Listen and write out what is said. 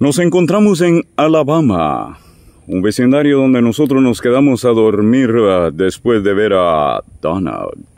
Nos encontramos en Alabama, un vecindario donde nosotros nos quedamos a dormir eh, después de ver a Donald.